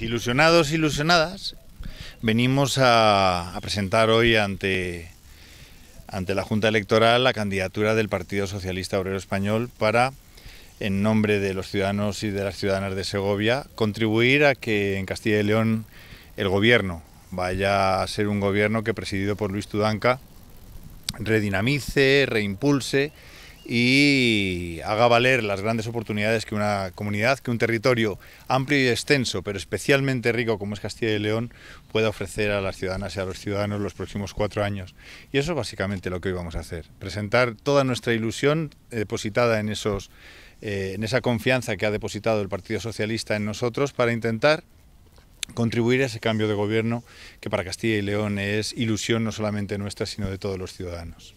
ilusionados, ilusionadas, venimos a, presentar hoy ante, ante la Junta Electoral la candidatura del Partido Socialista Obrero Español para, en nombre de los ciudadanos y de las ciudadanas de Segovia, contribuir a que en Castilla y León el gobierno vaya a ser un gobierno que, presidido por Luis Tudanca, redinamice, reimpulse y haga valer las grandes oportunidades que una comunidad, que un territorio amplio y extenso, pero especialmente rico como es Castilla y León, pueda ofrecer a las ciudadanas y a los ciudadanos los próximos cuatro años. Y eso es básicamente lo que hoy vamos a hacer, presentar toda nuestra ilusión eh, depositada en, eh, en esa confianza que ha depositado el Partido Socialista en nosotros para intentar contribuir a ese cambio de gobierno que para Castilla y León es ilusión no solamente nuestra, sino de todos los ciudadanos.